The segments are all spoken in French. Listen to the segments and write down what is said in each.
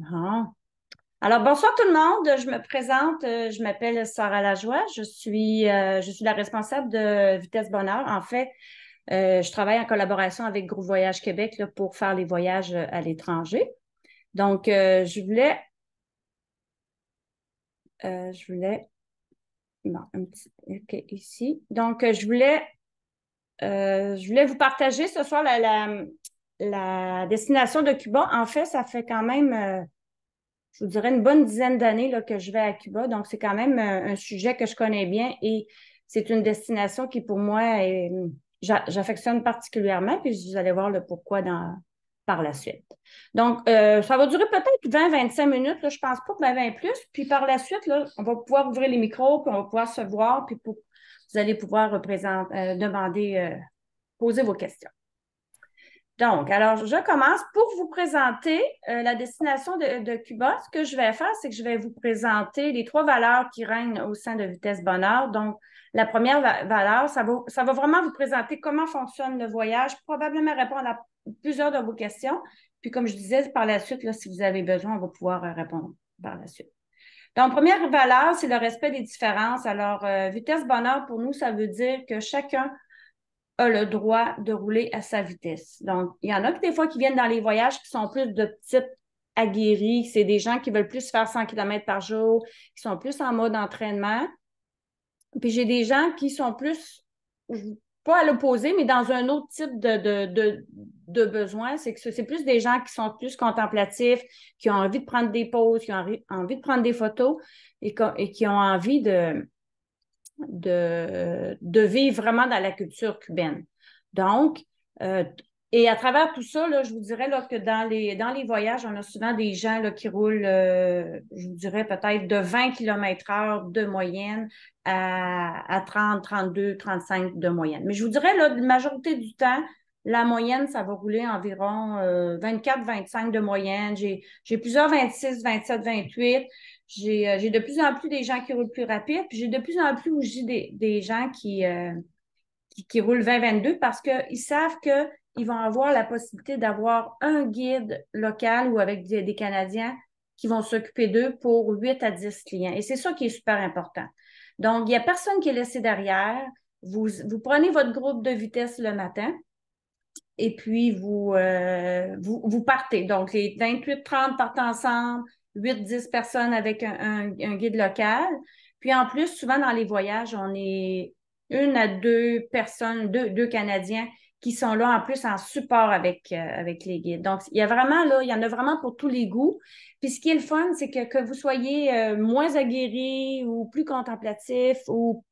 Ah. Alors, bonsoir tout le monde. Je me présente. Euh, je m'appelle Sarah Lajoie. Je suis, euh, je suis la responsable de Vitesse Bonheur. En fait, euh, je travaille en collaboration avec Groupe Voyage Québec pour faire les voyages à l'étranger. Donc, je voulais. je voulais. Non, un petit. OK, ici. Donc, je voulais. je voulais vous partager ce soir la, la destination de Cuba, en fait, ça fait quand même, euh, je vous dirais, une bonne dizaine d'années que je vais à Cuba. Donc, c'est quand même euh, un sujet que je connais bien et c'est une destination qui, pour moi, j'affectionne particulièrement. Puis, vous allez voir le pourquoi par la suite. Donc, euh, ça va durer peut-être 20-25 minutes. Je je pense pas que ben 20 plus. Puis, par la suite, on va pouvoir ouvrir les micros, puis on va pouvoir se voir, puis vous allez pouvoir demander, poser vos questions. Donc, alors, je commence pour vous présenter euh, la destination de, Cuba. Ce que je vais faire, c'est que je vais vous présenter les trois valeurs qui règnent au sein de Vitesse Bonheur. Donc, la première valeur, ça va, vraiment vous présenter comment fonctionne le voyage, probablement répondre à plusieurs de vos questions. Puis, comme je disais, par la suite, si vous avez besoin, on va pouvoir euh, répondre par la suite. Donc, première valeur, c'est le respect des différences. Alors, euh, vitesse bonheur, pour nous, ça veut dire que chacun le droit de rouler à sa vitesse. Donc, il y en a que des fois qui viennent dans les voyages qui sont plus de type aguerri. c'est des gens qui veulent plus faire 100 km par jour, qui sont plus en mode entraînement. Puis j'ai des gens qui sont plus, pas à l'opposé, mais dans un autre type de, de, besoin. C'est que c'est plus des gens qui sont plus contemplatifs, qui ont envie de prendre des pauses, qui ont envie, de prendre des photos et qui ont envie de, de, vivre vraiment dans la culture cubaine. Donc, euh, et à travers tout ça, je vous dirais que dans les, voyages, on a souvent des gens qui roulent, euh, je vous dirais peut-être de 20 km h de moyenne à, 30, 32, 35 de moyenne. Mais je vous dirais, la majorité du temps, la moyenne, ça va rouler environ 24, euh, 25 de moyenne. J'ai plusieurs 26, 27, 28. Euh, j'ai de plus en plus des gens qui roulent plus rapide, puis j'ai de plus en plus aussi des, des gens qui, euh, roulent 20-22 parce qu'ils savent qu'ils vont avoir la possibilité d'avoir un guide local ou avec des, Canadiens qui vont s'occuper d'eux pour 8 à 10 clients. Et c'est ça qui est super important. Donc, il n'y a personne qui est laissé derrière. Vous, prenez votre groupe de vitesse le matin et puis vous, euh, vous partez. Donc, les 28-30 partent ensemble, 8-10 personnes avec un, guide local. Puis en plus, souvent dans les voyages, on est une à deux personnes, deux, Canadiens qui sont là en plus en support avec, euh, avec les guides. Donc, il y a vraiment là, il y en a vraiment pour tous les goûts. Puis ce qui est le fun, c'est que, que vous soyez euh, moins aguerris ou plus contemplatif ou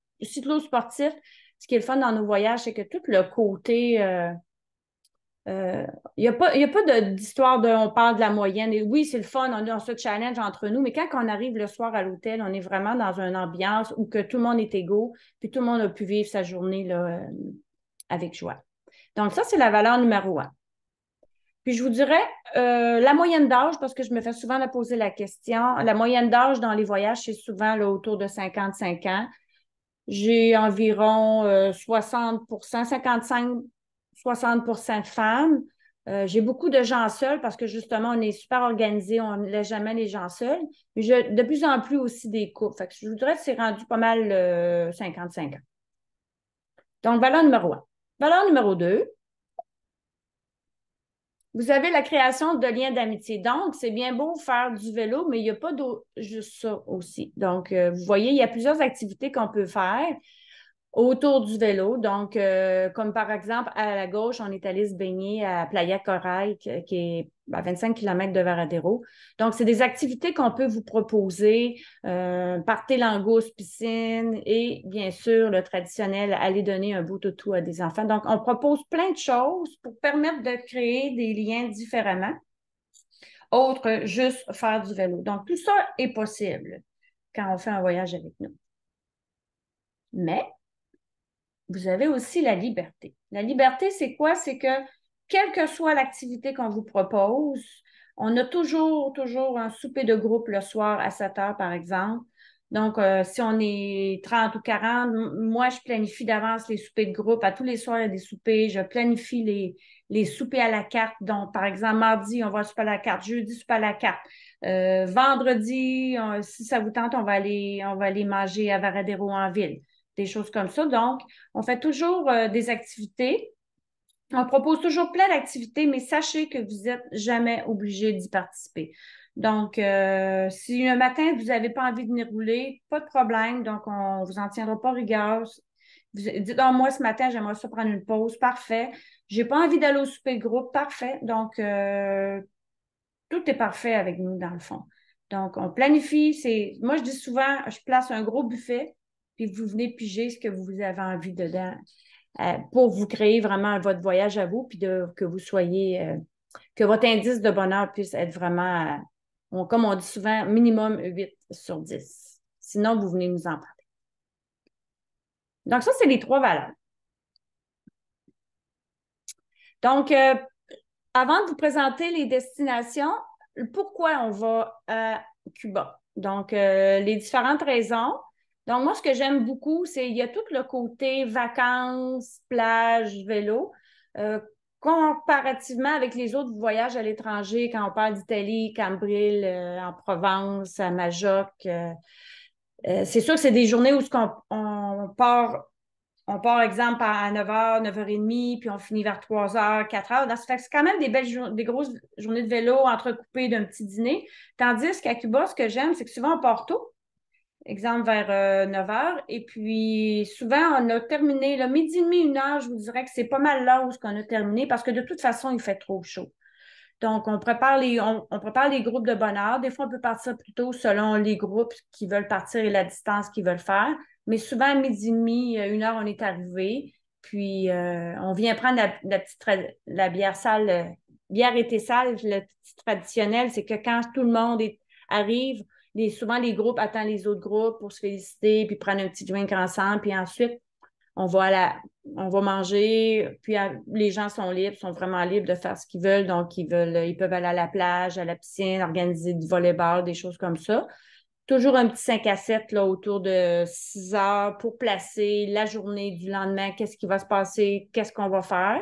l'eau sportif ce qui est le fun dans nos voyages, c'est que tout le côté euh, il euh, n'y a pas, d'histoire de, on parle de la moyenne. Et oui, c'est le fun, on, on se challenge entre nous, mais quand on arrive le soir à l'hôtel, on est vraiment dans une ambiance où que tout le monde est égaux, puis tout le monde a pu vivre sa journée là, euh, avec joie. Donc, ça, c'est la valeur numéro un. Puis je vous dirais, euh, la moyenne d'âge, parce que je me fais souvent la poser la question, la moyenne d'âge dans les voyages, c'est souvent là, autour de 55 ans. J'ai environ 60 55 60 de femmes. Euh, j'ai beaucoup de gens seuls parce que justement, on est super organisé, on ne laisse jamais les gens seuls. Mais je, de plus en plus aussi des couples. Fait je voudrais que c'est rendu pas mal 55 euh, ans. Donc, valeur numéro un. Valeur numéro deux. Vous avez la création de liens d'amitié. Donc, c'est bien beau faire du vélo, mais il n'y a pas juste ça aussi. Donc, euh, vous voyez, il y a plusieurs activités qu'on peut faire autour du vélo. Donc, euh, comme par exemple, à la gauche, on est allé se baigner à Playa Corail, qui est à 25 km de Varadero. Donc, c'est des activités qu'on peut vous proposer. Euh, partez langouste, piscine et bien sûr, le traditionnel, aller donner un bout de à des enfants. Donc, on propose plein de choses pour permettre de créer des liens différemment, autre juste faire du vélo. Donc, tout ça est possible quand on fait un voyage avec nous. Mais vous avez aussi la liberté. La liberté, c'est quoi? C'est que quelle que soit l'activité qu'on vous propose, on a toujours, toujours un souper de groupe le soir à 7 heures, par exemple. Donc, euh, si on est 30 ou 40, moi, je planifie d'avance les soupers de groupe. À tous les soirs, il y a des soupers. Je planifie les, les soupers à la carte. Donc, par exemple, mardi, on va souper à la carte. Jeudi, souper à la carte. Euh, vendredi, si ça vous tente, on va aller, on va aller manger à Varadero en ville des choses comme ça. Donc, on fait toujours euh, des activités. On propose toujours plein d'activités, mais sachez que vous n'êtes jamais obligé d'y participer. Donc, euh, si un matin, vous n'avez pas envie de venir rouler, pas de problème. Donc, on ne vous en tiendra pas rigueur. Vous dites, ah, moi, ce matin, j'aimerais ça prendre une pause. Parfait. Je n'ai pas envie d'aller au souper de groupe. Parfait. Donc, euh, tout est parfait avec nous, dans le fond. Donc, on planifie. moi, je dis souvent, je place un gros buffet puis vous venez piger ce que vous avez envie dedans euh, pour vous créer vraiment votre voyage à vous, puis de, que vous soyez, euh, que votre indice de bonheur puisse être vraiment, euh, comme on dit souvent, minimum 8 sur 10. Sinon, vous venez nous en parler. Donc, ça, c'est les trois valeurs. Donc, avant de vous présenter les destinations, pourquoi on va à Cuba? Donc, les différentes raisons. Donc, moi, ce que j'aime beaucoup, c'est qu'il y a tout le côté vacances, plage, vélo. Euh, comparativement avec les autres voyages à l'étranger, quand on parle d'Italie, Cambril, euh, en Provence, à Majoc. Euh, c'est sûr que c'est des journées où on, part, on part, exemple, à 9h, 9h30, puis on finit vers 3h, 4h. Donc, c'est quand même des belles des grosses journées de vélo entrecoupées d'un petit dîner. Tandis qu'à Cuba, ce que j'aime, c'est que souvent, on part tôt exemple vers 9 euh, h. Et puis, souvent, on a terminé, le midi et demi, une heure, je vous dirais que c'est pas mal l'heure qu'on a terminé parce que de toute façon, il fait trop chaud. Donc, on prépare, les, on, prépare les groupes de bonheur. Des fois, on peut partir plus tôt selon les groupes qui veulent partir et la distance qu'ils veulent faire. Mais souvent, à midi et demi, euh, une heure, on est arrivé. Puis, euh, on vient prendre la, petite la bière sale, bière était sale. Le petit traditionnel, c'est que quand tout le monde est, arrive, souvent, les groupes attendent les autres groupes pour se féliciter, puis prendre un petit drink ensemble, puis ensuite, on va, on va manger, puis les gens sont libres, sont vraiment libres de faire ce qu'ils veulent, donc ils veulent, ils peuvent aller à la plage, à la piscine, organiser du volleyball, des choses comme ça. Toujours un petit 5 à 7 là, autour de 6 heures pour placer la journée du lendemain, qu'est-ce qui va se passer, qu'est-ce qu'on va faire.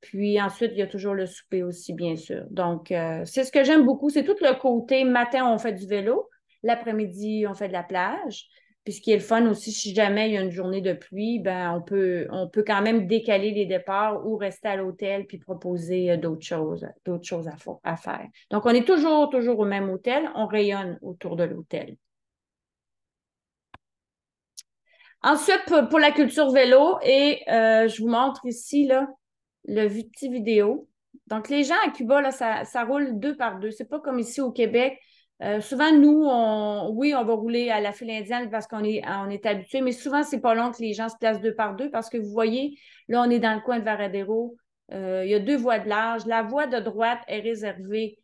Puis ensuite, il y a toujours le souper aussi, bien sûr. Donc, euh, c'est ce que j'aime beaucoup. C'est tout le côté matin, on fait du vélo. L'après-midi, on fait de la plage. Puis ce qui est le fun aussi, si jamais il y a une journée de pluie, ben on peut, on peut quand même décaler les départs ou rester à l'hôtel puis proposer euh, d'autres choses, d'autres choses à, faire. Donc, on est toujours, toujours au même hôtel, on rayonne autour de l'hôtel. Ensuite, pour, la culture vélo, et euh, je vous montre ici là, le petit vidéo. Donc, les gens à Cuba, ça, ça roule deux par deux. n'est pas comme ici au Québec euh, souvent, nous, oui, on va rouler à la file indienne parce qu'on est, habitué, mais souvent, c'est pas long que les gens se placent deux par deux parce que vous voyez, là, on est dans le coin de Varadero. Euh, il y a deux voies de large. La voie de droite est réservée,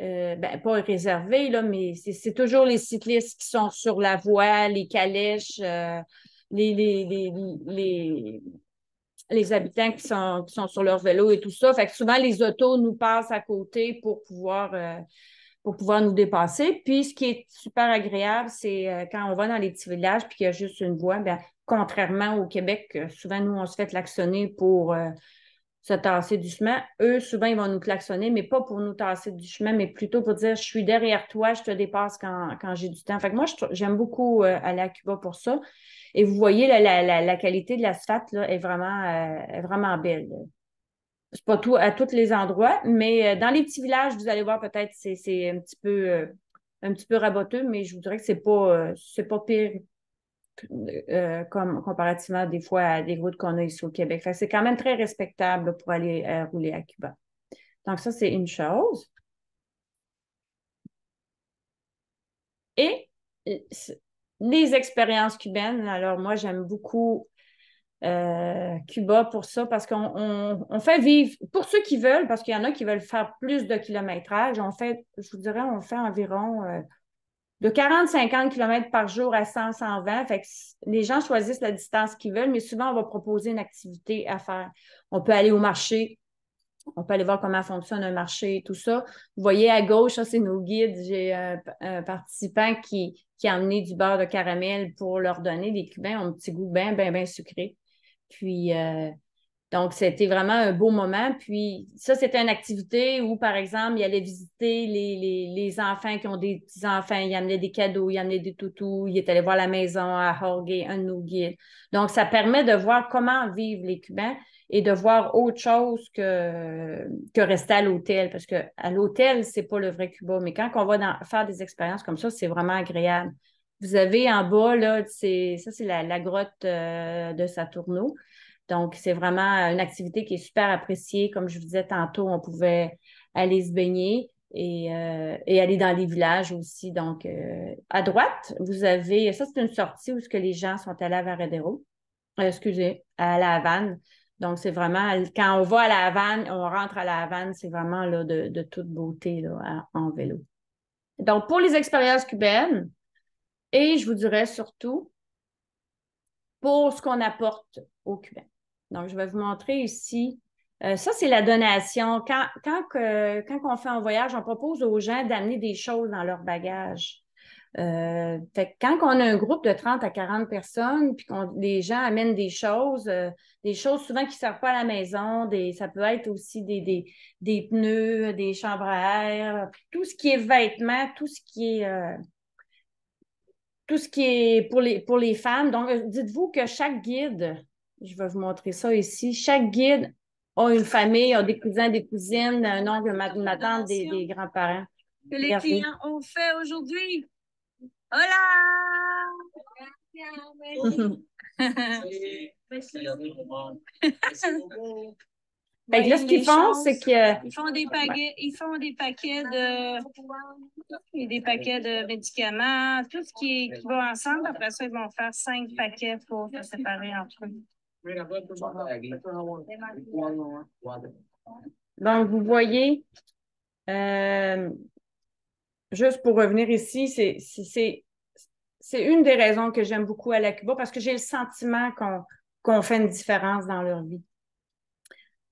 euh, ben, pas réservée, là, mais c'est toujours les cyclistes qui sont sur la voie, les calèches, euh, les, habitants qui sont, sur leur vélo et tout ça. Fait que souvent, les autos nous passent à côté pour pouvoir pour pouvoir nous dépasser. Puis, ce qui est super agréable, c'est euh, quand on va dans les petits villages puis qu'il y a juste une voie, bien, contrairement au Québec, souvent, nous, on se fait klaxonner pour euh, se tasser du chemin. Eux, souvent, ils vont nous klaxonner, mais pas pour nous tasser du chemin, mais plutôt pour dire, je suis derrière toi, je te dépasse quand, j'ai du temps. Fait que moi, j'aime beaucoup euh, aller à Cuba pour ça. Et vous voyez, la, qualité de l'asphalte est vraiment, est vraiment belle c'est pas tout à tous les endroits, mais euh, dans les petits villages, vous allez voir peut-être c'est, c'est un petit peu euh, un petit peu raboteux, mais je vous dirais que c'est pas euh, c'est pas pire comme comparativement des fois à des routes qu'on a ici au Québec. c'est quand même très respectable pour aller rouler à Cuba. Donc ça c'est une chose. Et les expériences cubaines, alors moi j'aime beaucoup euh, Cuba pour ça, parce qu'on fait vivre, pour ceux qui veulent, parce qu'il y en a qui veulent faire plus de kilométrage, on fait, je vous dirais, on fait environ euh, de 40-50 km par jour à 100-120. les gens choisissent la distance qu'ils veulent, mais souvent, on va proposer une activité à faire. On peut aller au marché, on peut aller voir comment fonctionne un marché tout ça. Vous voyez à gauche, ça, c'est nos guides. J'ai euh, un, participant qui, qui a emmené du beurre de caramel pour leur donner. Les Cubains ont un petit goût bien, bien, bien sucré. Puis, euh, donc, c'était vraiment un beau moment. Puis, ça, c'était une activité où, par exemple, il allait visiter les, enfants qui ont des petits-enfants. Il amenait des cadeaux, il amenait des toutous. Il est allé voir la maison à Jorge, un de nos Donc, ça permet de voir comment vivent les Cubains et de voir autre chose que, que rester à l'hôtel. Parce qu'à l'hôtel, c'est pas le vrai Cuba. Mais quand on va faire des expériences comme ça, c'est vraiment agréable. Vous avez en bas, là, ça, c'est la, grotte euh, de Saturno. Donc, c'est vraiment une activité qui est super appréciée. Comme je vous disais tantôt, on pouvait aller se baigner et, euh, aller dans les villages aussi. Donc, euh, à droite, vous avez, ça, c'est une sortie où ce que les gens sont allés à Varadero, excusez, à La Havane. Donc, c'est vraiment, quand on va à La Havane, on rentre à La Havane, c'est vraiment là, de, toute beauté en vélo. Donc, pour les expériences cubaines, et je vous dirais surtout pour ce qu'on apporte aux Cubains. Donc, je vais vous montrer ici. Euh, ça, c'est la donation. Quand, quand, on fait un voyage, on propose aux gens d'amener des choses dans leur bagage. Euh, fait, quand on a un groupe de 30 à 40 personnes, puis les gens amènent des choses, euh, des choses souvent qui ne servent pas à la maison, des, ça peut être aussi des, des, pneus, des chambres à air, tout ce qui est vêtements, tout ce qui est euh, tout ce qui est pour les, pour les femmes. Donc, euh, dites-vous que chaque guide, je vais vous montrer ça ici, chaque guide a une famille, a des cousins, des cousines, un oncle, une ma tante, des, des grands-parents. Que les clients ont fait aujourd'hui. Hola! Merci Fait là, ce qu'ils font, c'est qu'ils euh, font des paquets, de. Des paquets de médicaments, tout ce qui, va ensemble. Après ça, ils vont faire cinq paquets pour se séparer entre eux. Donc, vous voyez, euh, juste pour revenir ici, c'est une des raisons que j'aime beaucoup à la Cuba parce que j'ai le sentiment qu'on fait une différence dans leur vie.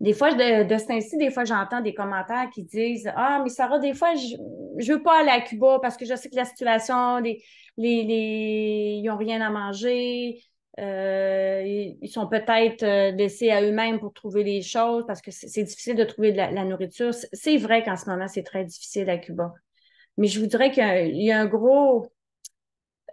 Des fois, de, de ce temps des fois, j'entends des commentaires qui disent Ah, mais Sarah, des fois, je ne veux pas aller à Cuba parce que je sais que la situation, des les, les ils n'ont rien à manger, euh, ils sont peut-être euh, laissés à eux-mêmes pour trouver les choses parce que c'est difficile de trouver de la, nourriture. C'est vrai qu'en ce moment, c'est très difficile à Cuba. Mais je vous dirais qu'il y, y, a un gros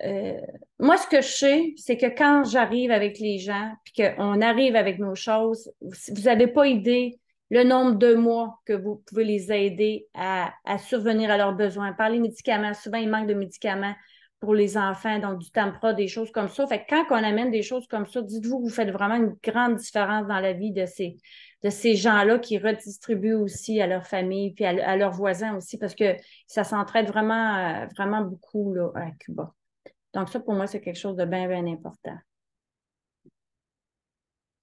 euh, moi, ce que je sais, c'est que quand j'arrive avec les gens, puis qu'on arrive avec nos choses, vous n'avez pas idée le nombre de mois que vous pouvez les aider à, à survenir à leurs besoins. Par les médicaments, souvent, il manque de médicaments pour les enfants, donc du Tampra, des choses comme ça. Fait quand on amène des choses comme ça, dites-vous que vous faites vraiment une grande différence dans la vie de ces, de ces gens-là qui redistribuent aussi à leur famille puis à, leurs voisins aussi, parce que ça s'entraide vraiment, euh, vraiment beaucoup à Cuba. Donc, ça, pour moi, c'est quelque chose de bien, bien important.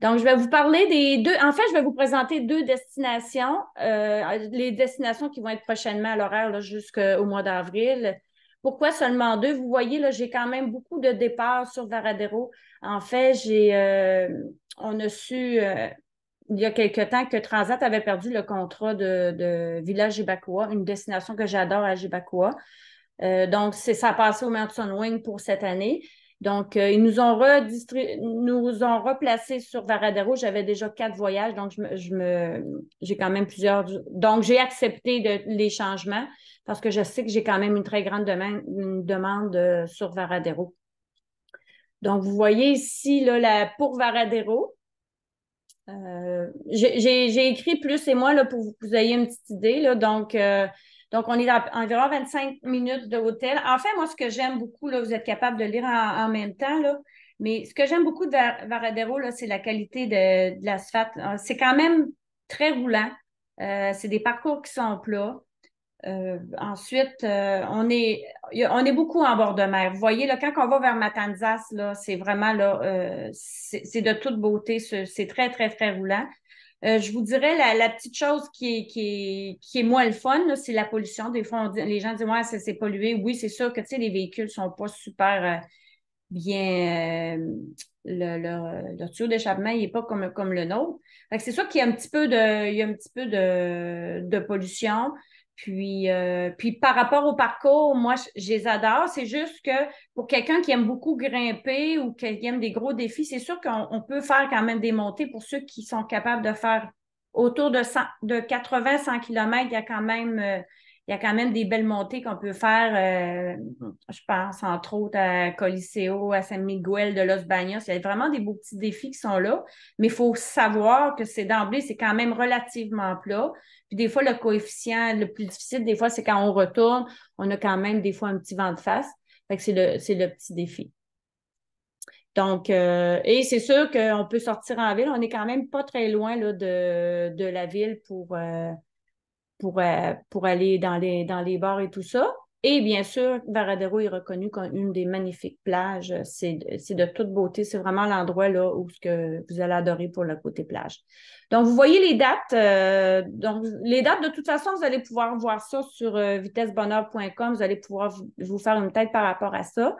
Donc, je vais vous parler des deux. En fait, je vais vous présenter deux destinations, euh, les destinations qui vont être prochainement à l'horaire jusqu'au mois d'avril. Pourquoi seulement deux? Vous voyez, là, j'ai quand même beaucoup de départs sur Varadero. En fait, euh, on a su euh, il y a quelque temps que Transat avait perdu le contrat de, Village Villa une destination que j'adore à Jibacoa. Euh, donc, c'est ça a passé au Mountain Wing pour cette année. Donc, euh, ils nous ont, nous ont replacés sur Varadero. J'avais déjà quatre voyages, donc j'ai quand même plusieurs. Donc, j'ai accepté de, les changements parce que je sais que j'ai quand même une très grande demande, euh, sur Varadero. Donc, vous voyez ici, pour Varadero, j'ai écrit plus et moi là, pour que vous ayez une petite idée. Là, donc, donc, on est à environ 25 minutes de hôtel. Enfin, moi, ce que j'aime beaucoup, là, vous êtes capable de lire en, même temps, là, mais ce que j'aime beaucoup de Varadero, c'est la qualité de, de l'asphalte. Ah, c'est quand même très roulant. Euh, c'est des parcours qui sont plats. Euh, ensuite, euh, on, est, on est beaucoup en bord de mer. Vous voyez, là, quand on va vers Matanzas, c'est vraiment là, c'est de toute beauté. C'est très, très, très roulant. Euh, je vous dirais, la, petite chose qui est, moins le fun, c'est la pollution. Des fois, les gens disent, Oui, c'est pollué. Oui, c'est sûr que, les véhicules ne sont pas super euh, bien... Euh, le, tuyau d'échappement, n'est pas comme, le nôtre. c'est sûr qu'il y a un petit peu de pollution. Puis, euh, puis par rapport au parcours, moi, je, les adore. C'est juste que pour quelqu'un qui aime beaucoup grimper ou qui aime des gros défis, c'est sûr qu'on peut faire quand même des montées pour ceux qui sont capables de faire autour de, 100, de 80-100 km. Il y a quand même, euh, il y a quand même des belles montées qu'on peut faire, euh, mm-hmm. je pense entre autres à Coliseo, à San Miguel de Los Baños. Il y a vraiment des beaux petits défis qui sont là, mais il faut savoir que c'est d'emblée, c'est quand même relativement plat. Puis des fois, le coefficient le plus difficile, des fois, c'est quand on retourne, on a quand même des fois un petit vent de face. Fait que c'est le, petit défi. Donc, euh, et c'est sûr qu'on peut sortir en ville. On n'est quand même pas très loin là, de, la ville pour, euh, pour, euh, pour aller dans les, dans les bars et tout ça. Et bien sûr, Varadero est reconnu comme une des magnifiques plages. C'est de toute beauté. C'est vraiment l'endroit là où ce que vous allez adorer pour le côté plage. Donc, vous voyez les dates. Euh, donc, les dates, de toute façon, vous allez pouvoir voir ça sur euh, vitessebonheur.com. Vous allez pouvoir vous, faire une tête par rapport à ça.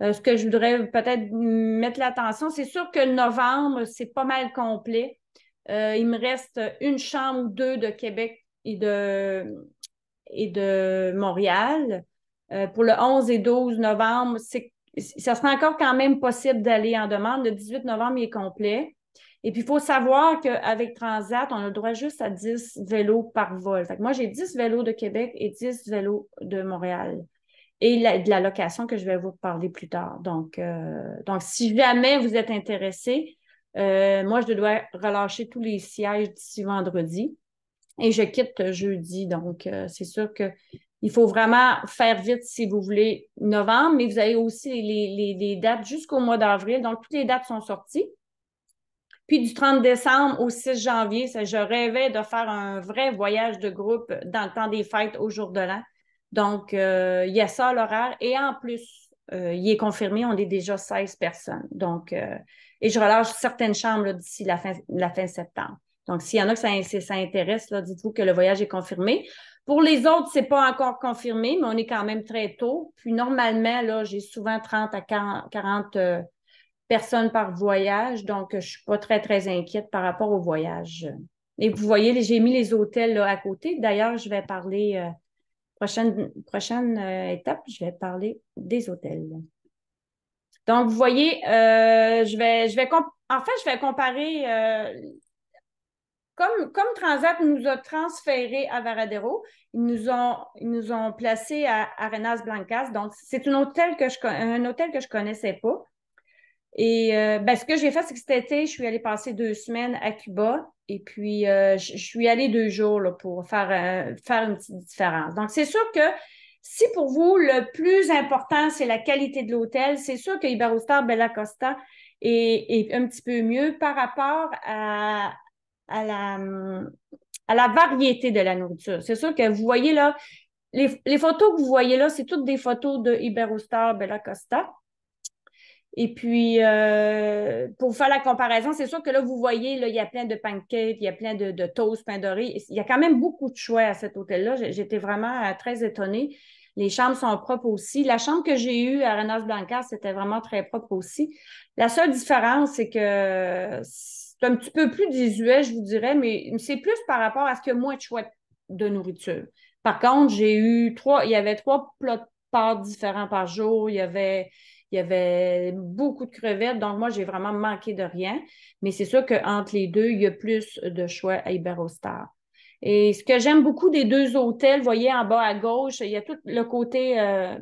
ce que je voudrais peut-être mettre l'attention, c'est sûr que novembre, c'est pas mal complet. il me reste une chambre ou deux de Québec et de, et de Montréal. Euh, pour le 11 et 12 novembre, ça sera encore quand même possible d'aller en demande. Le 18 novembre, il est complet. Et puis, il faut savoir qu'avec Transat, on a le droit juste à 10 vélos par vol. moi, j'ai 10 vélos de Québec et 10 vélos de Montréal. Et la, de la location que je vais vous parler plus tard. Donc, euh, donc si jamais vous êtes intéressé, euh, moi, je dois relâcher tous les sièges d'ici vendredi. Et je quitte jeudi. Donc, euh, c'est sûr que il faut vraiment faire vite si vous voulez novembre, mais vous avez aussi les, les, dates jusqu'au mois d'avril. Donc, toutes les dates sont sorties. Puis du 30 décembre au 6 janvier, ça, je rêvais de faire un vrai voyage de groupe dans le temps des fêtes au jour de l'an. Donc, euh, il y a ça l'horaire. Et en plus, euh, il est confirmé, on est déjà 16 personnes. Donc, et je relâche certaines chambres d'ici la fin, la fin septembre. Donc, s'il y en a que ça, intéresse, dites-vous que le voyage est confirmé. Pour les autres, ce n'est pas encore confirmé, mais on est quand même très tôt. Puis normalement, là, j'ai souvent 30 à 40, euh, personnes par voyage, donc je ne suis pas très, très inquiète par rapport au voyage. Et vous voyez, j'ai mis les hôtels là, à côté. D'ailleurs, je vais parler, euh, prochaine, prochaine euh, étape, je vais parler des hôtels. Donc, vous voyez, je vais, je vais en fait, je vais comparer comme, Transat nous a transférés à Varadero, ils nous ont, nous ont placés à Arenas Blancas. Donc, c'est un hôtel que je, un hôtel que je connaissais pas. Et euh, ben, ce que j'ai fait, c'est que cet été, je suis allée passer deux semaines à Cuba et puis euh, je, suis allée deux jours là, pour faire, euh, faire une petite différence. Donc, c'est sûr que si pour vous, le plus important, c'est la qualité de l'hôtel, c'est sûr que Iberostar Bella Costa est, un petit peu mieux par rapport à, à la, à la variété de la nourriture. C'est sûr que vous voyez là, les, photos que vous voyez là, c'est toutes des photos de Iberostar Bella Costa. Et puis, euh, pour faire la comparaison, c'est sûr que là, vous voyez, là, il y a plein de pancakes, il y a plein de, de toasts, pain doré. Il y a quand même beaucoup de choix à cet hôtel-là. J'étais vraiment euh, très étonnée. Les chambres sont propres aussi. La chambre que j'ai eue à Renas Blanca, c'était vraiment très propre aussi. La seule différence, c'est que c'est un petit peu plus désuet, je vous dirais, mais c'est plus par rapport à ce que moi, je souhaite de nourriture. Par contre, j'ai eu trois, il y avait trois plats de pâtes différents par jour. Il y avait, il y avait beaucoup de crevettes. Donc, moi, j'ai vraiment manqué de rien. Mais c'est sûr qu'entre les deux, il y a plus de choix à Iberostar. Et ce que j'aime beaucoup des deux hôtels, vous voyez en bas à gauche, il y a tout le côté euh,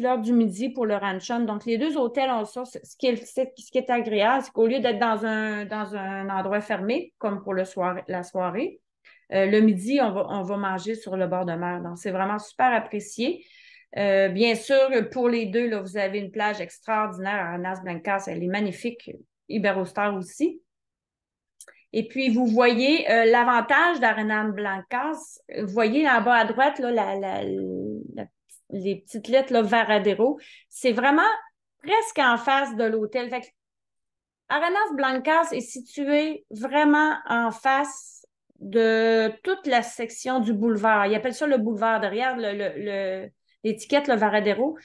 l'heure du midi pour le Ranchon. Donc, les deux hôtels ont ça. Ce qui est, ce qui est agréable, c'est qu'au lieu d'être dans un, dans un endroit fermé, comme pour le soir, la soirée, euh, le midi, on va, manger sur le bord de mer. Donc, c'est vraiment super apprécié. Euh, bien sûr, pour les deux, là, vous avez une plage extraordinaire à Nas Blancas. Elle est magnifique. Iberostar aussi. Et puis, vous voyez euh, l'avantage d'Arenas Blancas. Vous voyez en bas à droite la, la, la, les petites lettres le Varadero. C'est vraiment presque en face de l'hôtel. Arenas Blancas est situé vraiment en face de toute la section du boulevard. Ils appellent ça le boulevard derrière l'étiquette le, le Varadero.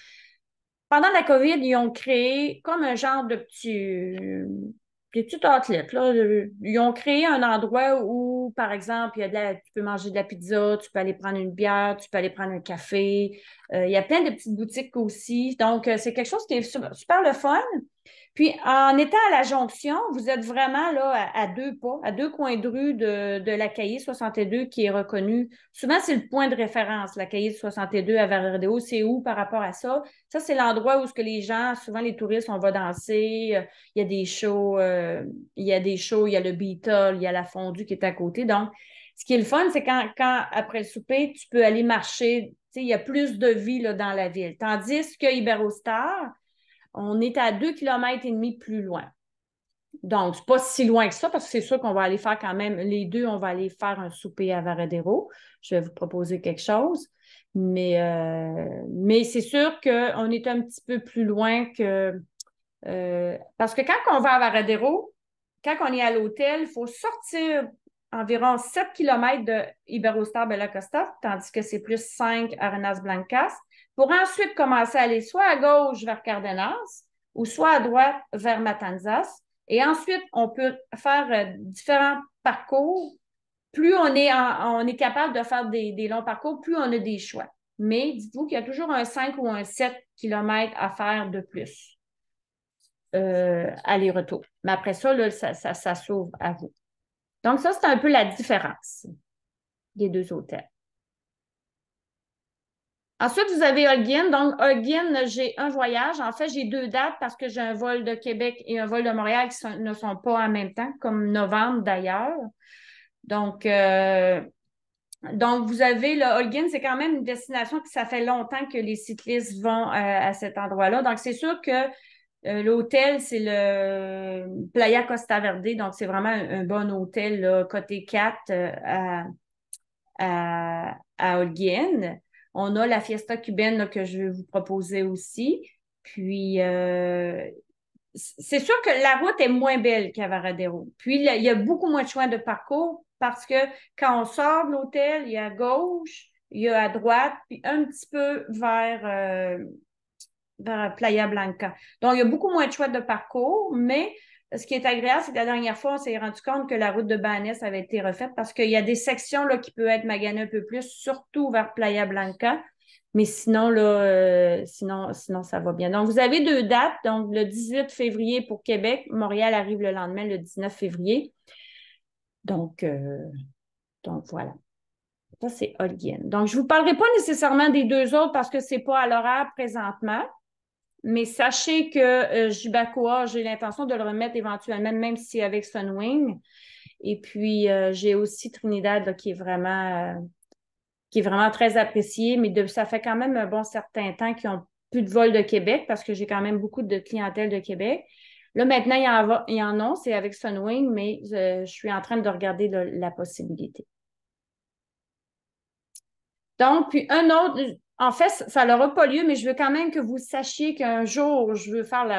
Pendant la COVID, ils ont créé comme un genre de petit des petites athlètes, là. Ils ont créé un endroit où, par exemple, il y a tu peux manger de la pizza, tu peux aller prendre une bière, tu peux aller prendre un café. Euh, il y a plein de petites boutiques aussi. Donc, euh, c'est quelque chose qui est super le fun. Puis, en étant à la jonction, vous êtes vraiment là à, deux pas, à deux coins de rue de, de la cahier 62 qui est reconnue. Souvent, c'est le point de référence, la cahier 62 à Varadeo. C'est où par rapport à ça? Ça, c'est l'endroit où ce que les gens, souvent les touristes, on va danser. Il y a des shows, euh, il y a des shows, il y a le Beatle, il y a la fondue qui est à côté. Donc, ce qui est le fun, c'est quand, après le souper, tu peux aller marcher. Il y a plus de vie là, dans la ville. Tandis que Iberostar, on est à 2,5 km et demi plus loin. Donc, c'est pas si loin que ça, parce que c'est sûr qu'on va aller faire quand même, les deux, on va aller faire un souper à Varadero. Je vais vous proposer quelque chose. Mais, euh, mais c'est sûr qu'on est un petit peu plus loin que. Euh, parce que quand on va à Varadero, quand on est à l'hôtel, il faut sortir environ 7 km de Iberostar Bella Costa, tandis que c'est plus 5 arenas Blancas pour ensuite commencer à aller soit à gauche vers Cardenas ou soit à droite vers Matanzas. Et ensuite, on peut faire euh, différents parcours. Plus on est, on est capable de faire des, longs parcours, plus on a des choix. Mais dites-vous qu'il y a toujours un 5 ou un 7 km à faire de plus euh, aller-retour. Mais après ça, là, ça, ça s'ouvre à vous. Donc, ça, c'est un peu la différence des deux hôtels. Ensuite, vous avez Holguin. Donc, Holguin, j'ai un voyage. En fait, j'ai deux dates parce que j'ai un vol de Québec et un vol de Montréal qui ne sont pas en même temps, comme novembre d'ailleurs. Donc, euh, donc, vous avez le Holguin, c'est quand même une destination que ça fait longtemps que les cyclistes vont euh, à cet endroit-là. Donc, c'est sûr que euh, l'hôtel, c'est le Playa Costa Verde. Donc, c'est vraiment un, bon hôtel, côté 4 à, à Holguin. On a la fiesta cubaine que je vais vous proposer aussi. Puis, euh, c'est sûr que la route est moins belle qu'à Varadero. Puis, il y a beaucoup moins de choix de parcours parce que quand on sort de l'hôtel, il y a à gauche, il y a à droite, puis un petit peu vers, euh, vers Playa Blanca. Donc, il y a beaucoup moins de choix de parcours, mais ce qui est agréable, c'est que la dernière fois, on s'est rendu compte que la route de Banès avait été refaite parce qu'il y a des sections là, qui peuvent être maganées un peu plus, surtout vers Playa Blanca. Mais sinon, là, euh, sinon, sinon, ça va bien. Donc, vous avez deux dates. Donc, le 18 février pour Québec. Montréal arrive le lendemain, le 19 février. Donc, euh, donc voilà. Ça, c'est Holguin. Donc, je ne vous parlerai pas nécessairement des deux autres parce que ce n'est pas à l'horaire présentement. Mais sachez que euh, Jubacoa, j'ai l'intention de le remettre éventuellement, même si avec Sunwing. Et puis, euh, j'ai aussi Trinidad qui est vraiment euh, qui est vraiment très apprécié, mais ça fait quand même un bon certain temps qu'ils n'ont plus de vol de Québec parce que j'ai quand même beaucoup de clientèle de Québec. Là, maintenant, il y en, ont. il en a, c'est avec Sunwing, mais je suis en train de regarder la possibilité. Donc, puis un autre, en fait, ça n'aura pas lieu, mais je veux quand même que vous sachiez qu'un jour, je veux faire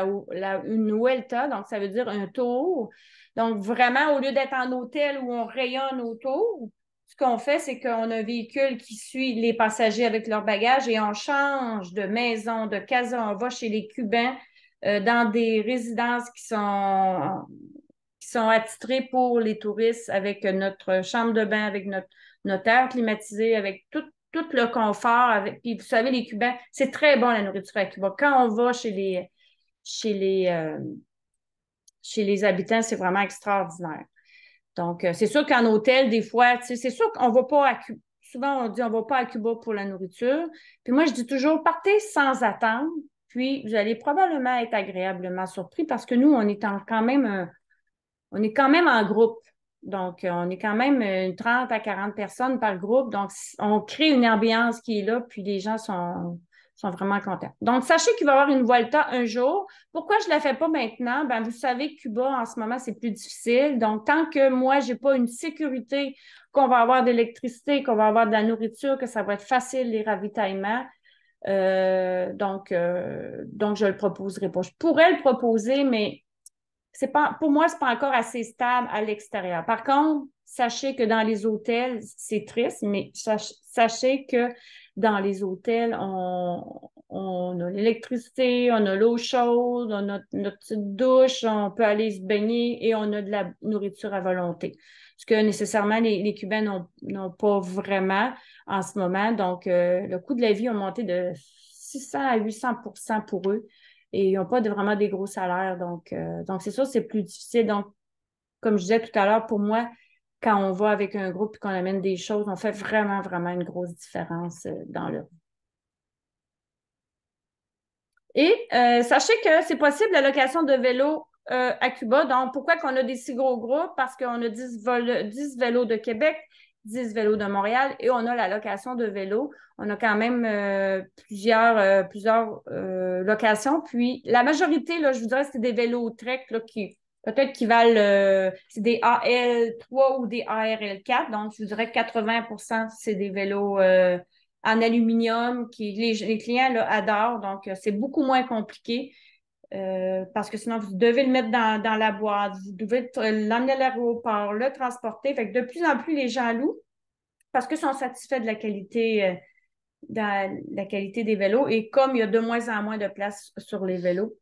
une Vuelta, donc ça veut dire un tour. Donc, vraiment, au lieu d'être en hôtel où on rayonne autour, ce qu'on fait, c'est qu'on a un véhicule qui suit les passagers avec leur bagages et on change de maison, de casa. On va chez les Cubains euh, dans des résidences qui sont, qui sont attitrées pour les touristes avec notre chambre de bain, avec notre, notre air climatisé, avec tout tout le confort. Avec, puis vous savez, les Cubains, c'est très bon la nourriture à Cuba. Quand on va chez les, chez les, euh, chez les habitants, c'est vraiment extraordinaire. Donc, euh, c'est sûr qu'en hôtel, des fois, c'est sûr qu'on ne va pas à Cuba. Souvent, on dit on ne va pas à Cuba pour la nourriture. Puis moi, je dis toujours, partez sans attendre. Puis, vous allez probablement être agréablement surpris parce que nous, on est quand même, euh, on est quand même en groupe. Donc, euh, on est quand même 30 euh, à 40 personnes par groupe. Donc, on crée une ambiance qui est là, puis les gens sont, vraiment contents. Donc, sachez qu'il va y avoir une Volta un jour. Pourquoi je ne la fais pas maintenant? Ben, vous savez que Cuba, en ce moment, c'est plus difficile. Donc, tant que moi, je n'ai pas une sécurité qu'on va avoir d'électricité, l'électricité, qu'on va avoir de la nourriture, que ça va être facile, les ravitaillements, euh, donc, donc, je ne le proposerai pas. Je pourrais le proposer, mais pour moi, ce n'est pas encore assez stable à l'extérieur. Par contre, sachez que dans les hôtels, c'est triste, mais sachez que dans les hôtels, on, a l'électricité, on a l'eau chaude, on a notre petite douche, on peut aller se baigner et on a de la nourriture à volonté. Ce que nécessairement les, Cubains n'ont, pas vraiment en ce moment. Donc, euh, le coût de la vie a monté de 600 à 800 pour eux et ils n'ont pas vraiment des gros salaires. Donc, euh, donc c'est sûr, c'est plus difficile. Donc, comme je disais tout à l'heure, pour moi, quand on va avec un groupe et qu'on amène des choses, on fait vraiment, vraiment une grosse différence euh, dans leur Et euh, sachez que c'est possible la location de vélos à Cuba. Donc, pourquoi qu'on a des si gros groupes? Parce qu'on a 10, 10 vélos de Québec, 10 vélos de Montréal et on a la location de vélos. On a quand même euh, plusieurs, euh, plusieurs euh, locations. Puis la majorité, je vous dirais, c'est des vélos trek qui peut-être qui valent, c'est des AL3 ou des ARL4. Donc, je vous dirais 80 c'est des vélos en aluminium qui les, clients adorent. Donc, c'est beaucoup moins compliqué. Euh, parce que sinon, vous devez le mettre dans, la boîte, vous devez l'emmener à l'aéroport, le transporter. Fait de plus en plus, les gens louent parce qu'ils sont satisfaits de euh, la qualité, des vélos. Et comme il y a de moins en moins de place sur les vélos,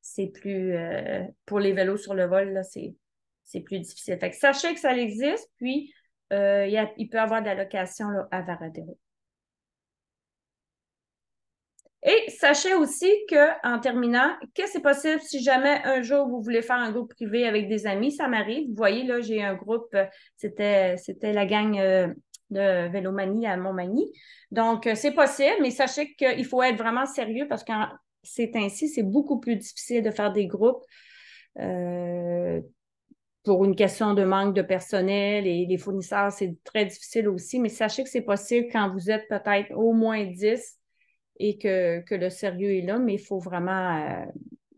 c'est plus euh, pour les vélos sur le vol, c'est plus difficile. Fait sachez que ça existe, puis il, peut y avoir de la location à Varadero. Et sachez aussi que, en terminant, que c'est possible si jamais un jour vous voulez faire un groupe privé avec des amis, ça m'arrive. Vous voyez, là, j'ai un groupe, euh, c'était, la gang euh, de Vélomanie à Montmagny. Donc, euh, c'est possible, mais sachez qu'il faut être vraiment sérieux parce que c'est ainsi, c'est beaucoup plus difficile de faire des groupes pour une question de manque de personnel et les fournisseurs, c'est très difficile aussi. Mais sachez que c'est possible quand vous êtes peut-être au moins 10 et que, le sérieux est là, mais il faut vraiment. Euh,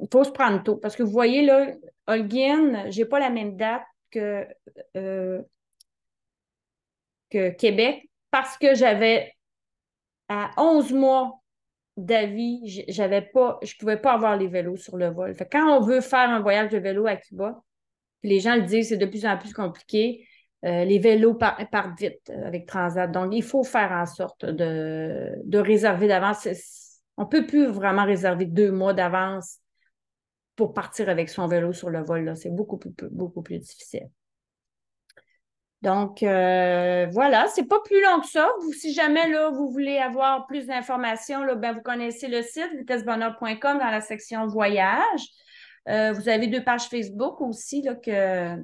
il faut se prendre tôt. Parce que vous voyez, là, Holguin, je n'ai pas la même date que, euh, que Québec parce que j'avais à 11 mois d'avis, j'avais pas, je ne pouvais pas avoir les vélos sur le vol. quand on veut faire un voyage de vélo à Cuba, les gens le disent, c'est de plus en plus compliqué. Euh, les vélos partent vite euh, avec Transat. Donc, il faut faire en sorte de, réserver d'avance. On ne peut plus vraiment réserver deux mois d'avance pour partir avec son vélo sur le vol. C'est beaucoup plus, beaucoup plus difficile. Donc, euh, voilà, c'est pas plus long que ça. si jamais là, vous voulez avoir plus d'informations, ben, vous connaissez le site vitessebonheur.com dans la section voyage. vous avez deux pages Facebook aussi que,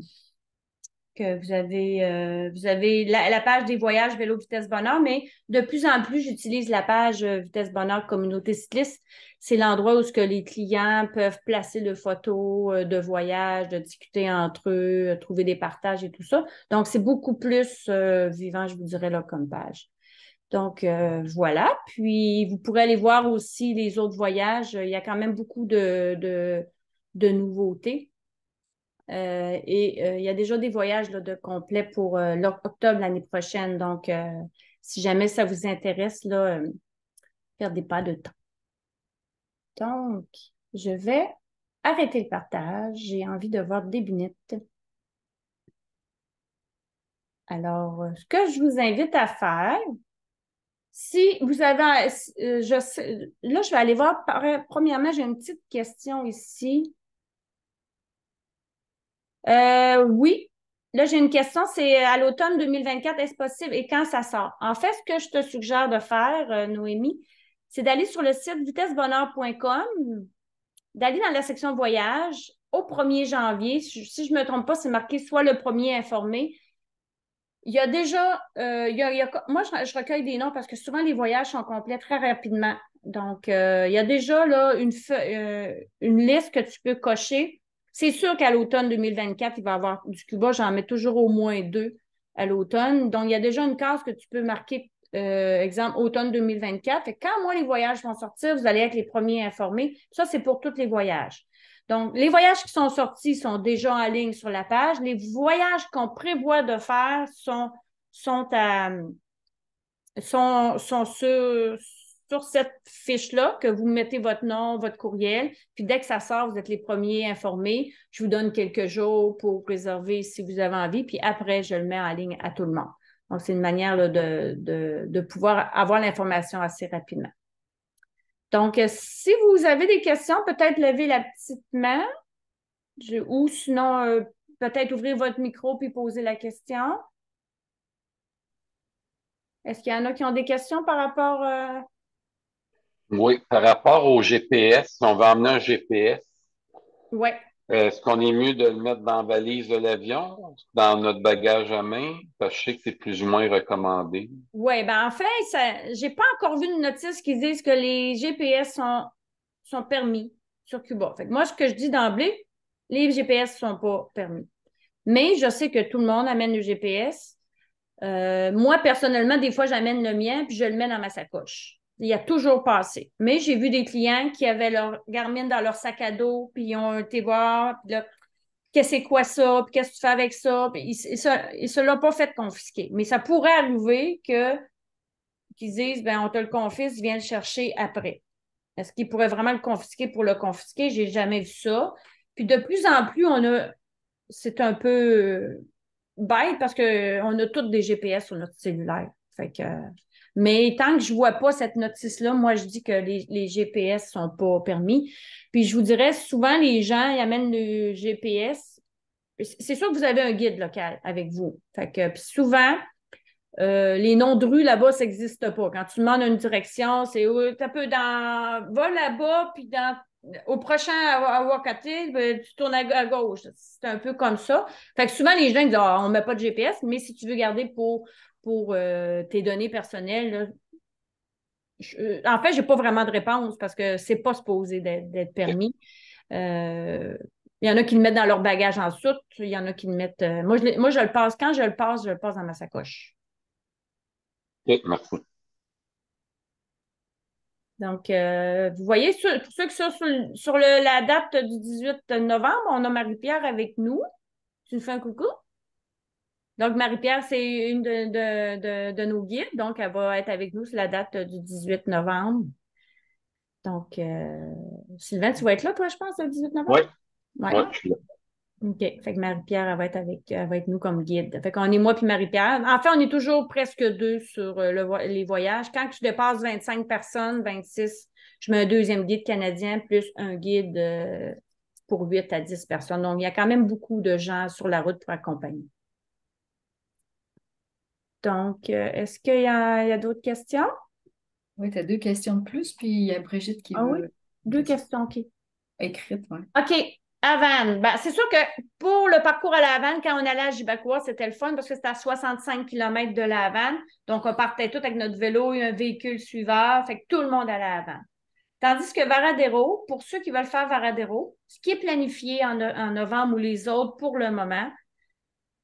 que vous avez, euh, vous avez la, page des voyages vélo vitesse bonheur, mais de plus en plus, j'utilise la page euh, vitesse bonheur communauté cycliste. C'est l'endroit où ce que les clients peuvent placer de photos euh, de voyage, de discuter entre eux, trouver des partages et tout ça. Donc, c'est beaucoup plus vivant, je vous dirais, là, comme page. Donc, voilà. Puis, vous pourrez aller voir aussi les autres voyages. Il y a quand même beaucoup de nouveautés. Euh, et euh, il y a déjà des voyages de complet pour euh, l'octobre octobre l'année prochaine. Donc, si jamais ça vous intéresse, là, ne perdez pas de temps. Donc, je vais arrêter le partage. J'ai envie de voir des minutes. Alors, ce que je vous invite à faire, si vous avez, je, là, je vais aller voir, premièrement, j'ai une petite question ici. Euh, oui. Là, j'ai une question, c'est euh, à l'automne 2024, est-ce possible et quand ça sort? En fait, ce que je te suggère de faire, euh, Noémie, c'est d'aller sur le site vitessebonheur.com, d'aller dans la section voyage au 1er janvier. Si je ne me trompe pas, c'est marqué soit le premier informé. Il y a déjà, moi, je, recueille des noms parce que souvent les voyages sont complets très rapidement. Donc, il y a déjà là, une, une liste que tu peux cocher c'est sûr qu'à l'automne 2024, il va y avoir du Cuba. J'en mets toujours au moins deux à l'automne. Donc, il y a déjà une case que tu peux marquer, euh, exemple, automne 2024. et quand moi, les voyages vont sortir, vous allez être les premiers informés. Ça, c'est pour tous les voyages. Donc, les voyages qui sont sortis sont déjà en ligne sur la page. Les voyages qu'on prévoit de faire sont, sont, à, sont, sont sur, cette fiche-là que vous mettez votre nom, votre courriel, puis dès que ça sort, vous êtes les premiers informés. Je vous donne quelques jours pour réserver si vous avez envie, puis après, je le mets en ligne à tout le monde. Donc, c'est une manière de, pouvoir avoir l'information assez rapidement. Donc, euh, si vous avez des questions, peut-être lever la petite main ou sinon, euh, peut-être ouvrir votre micro puis poser la question. Est-ce qu'il y en a qui ont des questions par rapport à euh, oui, par rapport au GPS, si on va emmener un GPS. Est-ce qu'on est mieux de le mettre dans la valise de l'avion, dans notre bagage à main? Parce que je sais que c'est plus ou moins recommandé. Oui, ben en fait, je n'ai pas encore vu une notice qui dise que les GPS sont, permis sur Cuba. moi, ce que je dis d'emblée, les GPS ne sont pas permis. Mais je sais que tout le monde amène le GPS. Euh, moi, personnellement, des fois, j'amène le mien puis je le mets dans ma sacoche. Il y a toujours passé. Mais j'ai vu des clients qui avaient leur Garmin dans leur sac à dos, puis ils ont un voir, puis là, qu'est-ce que c'est quoi ça, puis qu'est-ce que tu fais avec ça. ils ne se l'ont pas fait confisquer. Mais ça pourrait arriver que qu'ils disent, ben on te le confisque, viens le chercher après. Est-ce qu'ils pourraient vraiment le confisquer pour le confisquer? J'ai jamais vu ça. Puis de plus en plus, on a, c'est un peu euh, bête parce qu'on a tous des GPS sur notre cellulaire. Fait que mais tant que je ne vois pas cette notice-là, moi, je dis que les, GPS ne sont pas permis. Puis je vous dirais, souvent, les gens ils amènent le GPS. C'est sûr que vous avez un guide local avec vous. Fait puis souvent, euh, les noms de rue là-bas, ça n'existe pas. Quand tu demandes une direction, c'est un euh, peu dans. Va là-bas, puis dans au prochain à, ben, tu tournes à, gauche. C'est un peu comme ça. Fait que souvent, les gens disent ah, on ne met pas de GPS, mais si tu veux garder pour pour euh, tes données personnelles, en fait, je n'ai pas vraiment de réponse parce que ce n'est pas supposé d'être permis. Euh, il y en a qui le mettent dans leur bagage ensuite. il y en a qui le mettent. Euh, moi, je, le passe. Quand je le passe, je le passe dans ma sacoche. merci. Donc, vous voyez, sur, ceux sur, sur la date du 18 novembre, on a Marie-Pierre avec nous. Tu nous fais un coucou? Donc, Marie-Pierre, c'est une de, nos guides. Donc, elle va être avec nous sur la date du 18 novembre. Donc, euh, Sylvain, tu vas être là, toi, je pense, le 18 novembre? Oui. Oui, OK. Fait que Marie-Pierre, elle va être avec nous comme guide. Fait qu'on est moi puis Marie-Pierre. En fait, on est toujours presque deux sur euh, les voyages. Quand tu dépasse 25 personnes, 26, je mets un deuxième guide canadien plus un guide euh, pour 8 à 10 personnes. Donc, il y a quand même beaucoup de gens sur la route pour accompagner. Donc, euh, est-ce qu'il y a, d'autres questions? Oui, tu as deux questions de plus, puis il y a Brigitte qui ah, Oui? Deux questions, OK. Écrites, oui. OK. Havane. Ben, c'est sûr que pour le parcours à la Havane, quand on allait à Jibacoa, c'était le fun parce que c'était à 65 km de la Havane. Donc, on partait tout avec notre vélo et un véhicule suiveur. Fait que tout le monde allait à la Tandis que Varadero, pour ceux qui veulent faire Varadero, ce qui est planifié en novembre ou les autres pour le moment,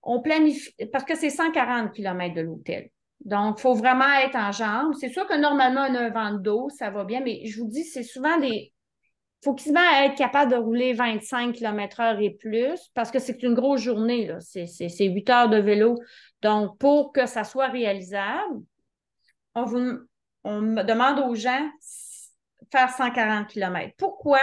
on planifie, parce que c'est 140 km de l'hôtel. Donc, il faut vraiment être en jambe. C'est sûr que normalement, on a un vent d'eau, ça va bien, mais je vous dis, c'est souvent des. Il faut qu'ils être capable de rouler 25 km/h et plus parce que c'est une grosse journée. Là. C'est, c'est, c'est 8 heures de vélo. Donc, pour que ça soit réalisable, on, vous, on demande aux gens faire 140 km. Pourquoi?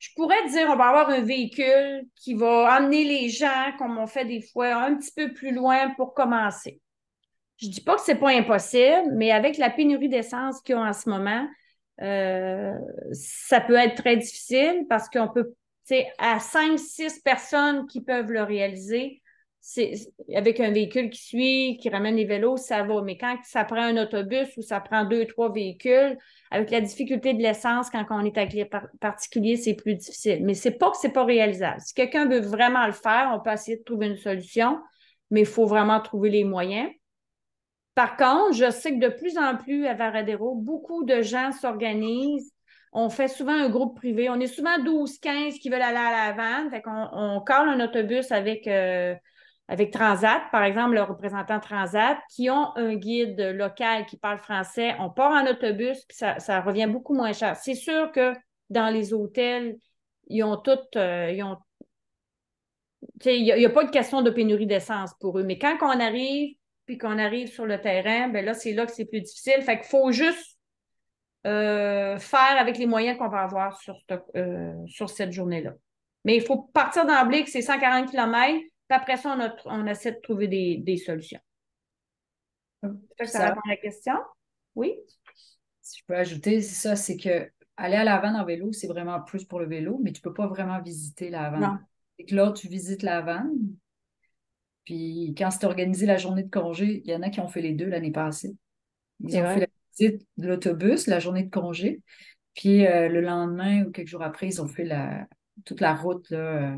je pourrais dire on va avoir un véhicule qui va emmener les gens, comme on fait des fois, un petit peu plus loin pour commencer. Je ne dis pas que ce n'est pas impossible, mais avec la pénurie d'essence qu'ils ont en ce moment, euh, ça peut être très difficile parce qu'on peut, tu sais, à cinq six personnes qui peuvent le réaliser, avec un véhicule qui suit, qui ramène les vélos, ça va. Mais quand ça prend un autobus ou ça prend deux, trois véhicules, avec la difficulté de l'essence, quand on est avec les particuliers, c'est plus difficile. Mais c'est pas que c'est pas réalisable. Si quelqu'un veut vraiment le faire, on peut essayer de trouver une solution, mais il faut vraiment trouver les moyens. Par contre, je sais que de plus en plus à Varadero, beaucoup de gens s'organisent on fait souvent un groupe privé. On est souvent 12, 15 qui veulent aller à la vanne. Fait on colle un autobus avec euh, avec Transat, par exemple, le représentant Transat, qui ont un guide local qui parle français. On part en autobus, puis ça, revient beaucoup moins cher. C'est sûr que dans les hôtels, ils ont toutes. Euh, il n'y a, pas de question de pénurie d'essence pour eux. Mais quand on arrive, puis qu'on arrive sur le terrain, ben là, c'est là que c'est plus difficile. Fait qu'il faut juste euh, faire avec les moyens qu'on va avoir sur, euh, sur cette journée-là. Mais il faut partir d'emblée que c'est 140 km après ça, on, essaie de trouver des, solutions. Hum, ça, ça répond à la question? Oui? Si je peux ajouter, c'est ça, c'est que aller à l'avant en vélo, c'est vraiment plus pour le vélo, mais tu ne peux pas vraiment visiter l'avant. Et que là, tu visites l'avant. Puis quand c'est organisé la journée de congé, il y en a qui ont fait les deux l'année passée. Ils ont fait la visite de l'autobus, la journée de congé. Puis euh, le lendemain ou quelques jours après, ils ont fait la, toute la route euh,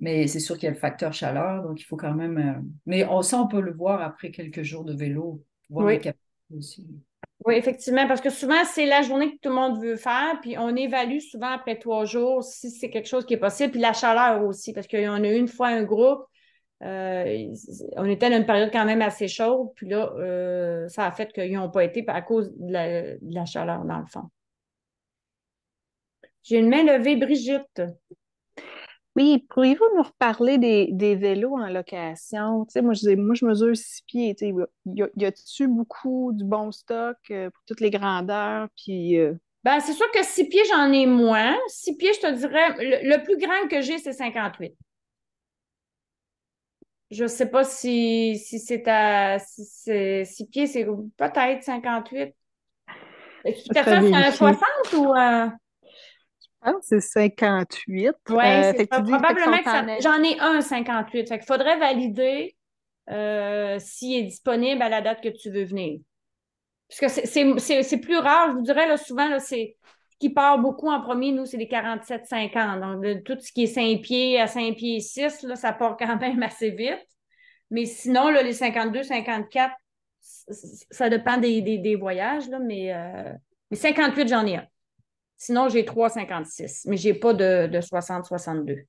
mais c'est sûr qu'il y a le facteur chaleur, donc il faut quand même. Euh, mais on, sent on peut le voir après quelques jours de vélo, oui. effectivement, parce que souvent, c'est la journée que tout le monde veut faire, puis on évalue souvent après trois jours si c'est quelque chose qui est possible, puis la chaleur aussi, parce qu'on a eu une fois un groupe, euh, on était dans une période quand même assez chaude, puis là, euh, ça a fait qu'ils n'ont pas été à cause de la chaleur, dans le fond. J'ai une main levée, Brigitte. Oui, pourriez-vous nous reparler des, vélos en location? moi, je, moi, je mesure six pieds. Tu y a, tu beaucoup du bon stock euh, pour toutes les grandeurs? Puis, euh, ben, c'est sûr que six pieds, j'en ai moins. Six pieds, je te dirais, le, plus grand que j'ai, c'est 58. Je ne sais pas si, c'est à six pieds, c'est peut-être 58. fait 60 ou. Ah, c'est 58. Oui, euh, c'est probablement que, ça... j'en ai un 58. Il faudrait valider euh, s'il est disponible à la date que tu veux venir. Parce que c'est plus rare, je vous dirais, souvent, là, c'est qui part beaucoup en premier, nous, c'est les 47-50. Donc, de tout ce qui est 5 pieds à 5 pieds 6, là, ça part quand même assez vite. Mais sinon, les 52-54, ça dépend des, voyages, mais, euh, mais 58, j'en ai un. Sinon, j'ai 3,56, mais je n'ai pas de, 60-62.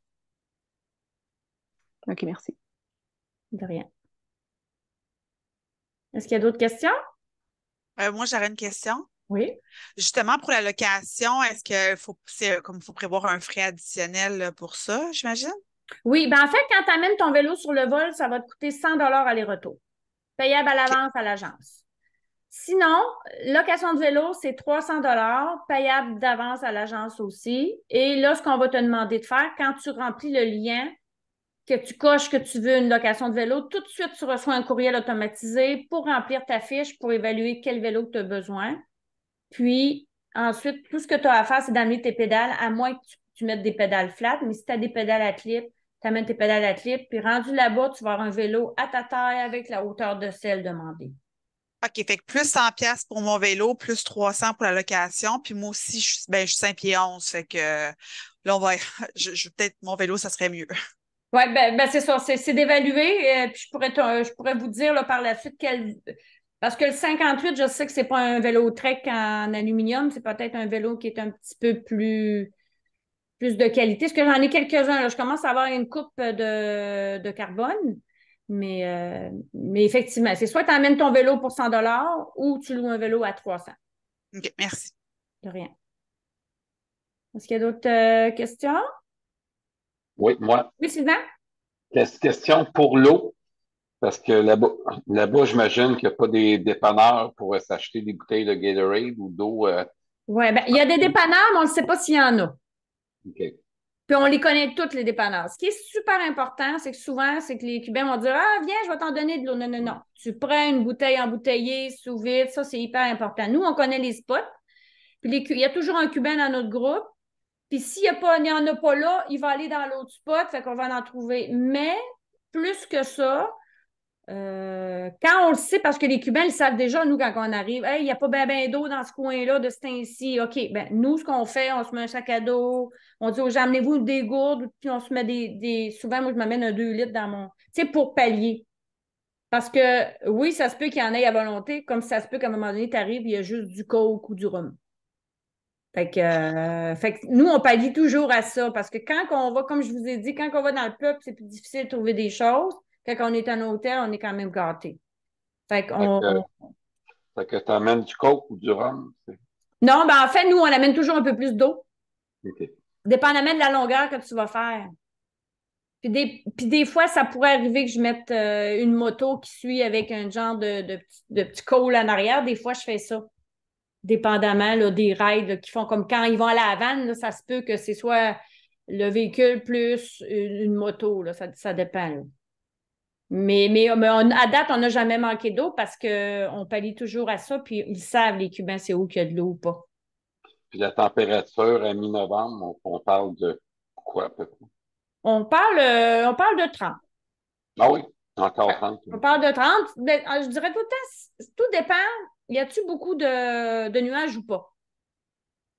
OK, merci. De rien. Est-ce qu'il y a d'autres questions? Euh, moi, j'aurais une question. Oui. Justement, pour la location, est-ce qu'il faut, faut prévoir un frais additionnel pour ça, j'imagine? Oui, ben en fait, quand tu amènes ton vélo sur le vol, ça va te coûter 100 aller-retour, payable à l'avance à l'agence. Sinon, location de vélo, c'est 300 dollars, payable d'avance à l'agence aussi. Et là, ce qu'on va te demander de faire, quand tu remplis le lien, que tu coches que tu veux une location de vélo, tout de suite, tu reçois un courriel automatisé pour remplir ta fiche, pour évaluer quel vélo tu as besoin. Puis ensuite, tout ce que tu as à faire, c'est d'amener tes pédales, à moins que tu, mettes des pédales flat, mais si tu as des pédales à clip, tu amènes tes pédales à clip, puis rendu là-bas, tu vas avoir un vélo à ta taille avec la hauteur de celle demandée. OK, fait plus 100 pièces pour mon vélo, plus 300 pour la location. Puis moi aussi, je, ben, suis 5 pieds 11. Fait que là, on va. Je, Peut-être mon vélo, ça serait mieux. Oui, ben, ben, c'est ça. C'est d'évaluer. Euh, puis je pourrais, je pourrais vous dire par la suite Parce que le 58, je sais que ce n'est pas un vélo trek en aluminium. C'est peut-être un vélo qui est un petit peu plus plus de qualité. Parce que j'en ai quelques-uns. Je commence à avoir une coupe de, de carbone. Mais, euh, mais effectivement, c'est soit tu amènes ton vélo pour 100 ou tu loues un vélo à 300. OK, merci. De rien. Est-ce qu'il y a d'autres euh, questions? Oui, moi. Oui, Sylvain? Question pour l'eau. Parce que là-bas, j'imagine qu'il n'y a pas des dépanneurs pour euh, s'acheter des bouteilles de Gatorade ou d'eau. Oui, ben, il y a des dépanneurs, mais on ne sait pas s'il y en a. OK. Puis on les connaît toutes, les dépendances. Ce qui est super important, c'est que souvent, c'est que les Cubains vont dire Ah, viens, je vais t'en donner de l'eau. Non, non, non. Tu prends une bouteille embouteillée, sous vide, ça, c'est hyper important. Nous, on connaît les spots. Puis il y a toujours un Cubain dans notre groupe. Puis s'il n'y en a pas là, il va aller dans l'autre spot, fait qu'on va en trouver. Mais plus que ça, euh, quand on le sait, parce que les Cubains le savent déjà, nous, quand on arrive, il n'y a pas ben, ben d'eau dans ce coin-là, de ce temps-ci. OK, ben, nous, ce qu'on fait, on se met un sac à dos, on dit aux vous des gourdes, puis on se met des, Souvent, moi, je m'amène un 2 litres dans mon. Tu sais, pour pallier. Parce que oui, ça se peut qu'il y en ait à volonté, comme ça se peut qu'à un moment donné, tu arrives, il y a juste du coke ou du rhum. Euh, fait que, nous, on pallie toujours à ça parce que quand on va, comme je vous ai dit, quand on va dans le peuple, c'est plus difficile de trouver des choses. Quand on est en hôtel, on est quand même gâté. Fait que, tu amènes du coke ou du rhum? Non, ben en fait, nous, on amène toujours un peu plus d'eau. Dépendamment de la longueur que tu vas faire. Puis des, fois, ça pourrait arriver que je mette euh, une moto qui suit avec un genre de, de, petit col en arrière. Des fois, je fais ça. Dépendamment là, des rides qui font comme quand ils vont à la vanne, ça se peut que ce soit le véhicule plus une, moto. ça, ça dépend. Mais, mais, euh, à date, on n'a jamais manqué d'eau parce qu'on euh, palie toujours à ça. Puis ils savent, les Cubains, c'est où qu'il y a de l'eau ou pas. Puis la température à mi-novembre, on, parle de quoi à peu près? On parle, euh, on parle de 30. Ah oui, encore 30. On parle de 30. Ah, je dirais tout le temps, tout dépend. Y a t il beaucoup de, nuages ou pas?